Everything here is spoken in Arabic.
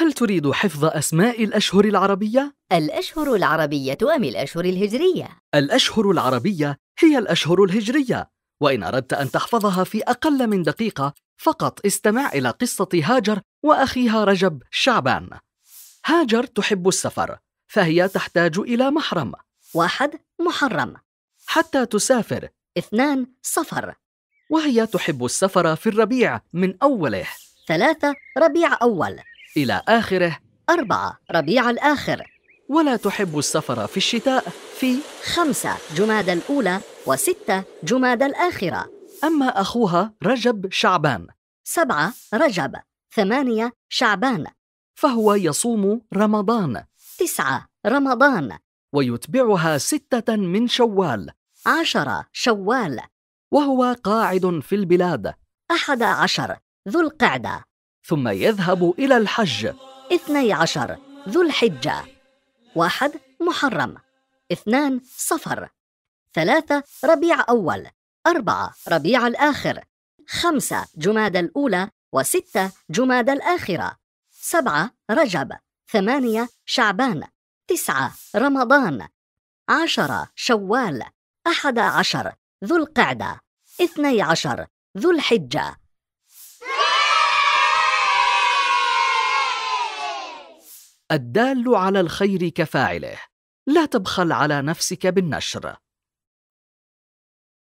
هل تريد حفظ أسماء الأشهر العربية؟ الأشهر العربية أم الأشهر الهجرية؟ الأشهر العربية هي الأشهر الهجرية، وإن أردت أن تحفظها في أقل من دقيقة فقط استمع إلى قصة هاجر وأخيها رجب شعبان. هاجر تحب السفر، فهي تحتاج إلى محرم. واحد محرم حتى تسافر. اثنان سفر وهي تحب السفر في الربيع من أوله. ثلاثة ربيع أول إلى آخره أربعة ربيع الآخر ولا تحب السفر في الشتاء في خمسة جماد الأولى وستة جماد الآخرة أما أخوها رجب شعبان سبعة رجب ثمانية شعبان فهو يصوم رمضان تسعة رمضان ويتبعها ستة من شوال عشرة شوال وهو قاعد في البلاد أحد عشر ذو القعدة ثم يذهب إلى الحج اثني عشر ذو الحجة واحد محرم اثنان صفر ثلاثة ربيع أول أربعة ربيع الآخر خمسة جماد الأولى وستة جماد الآخرة سبعة رجب ثمانية شعبان تسعة رمضان عشرة شوال أحد عشر ذو القعدة اثني عشر ذو الحجة الدال على الخير كفاعله لا تبخل على نفسك بالنشر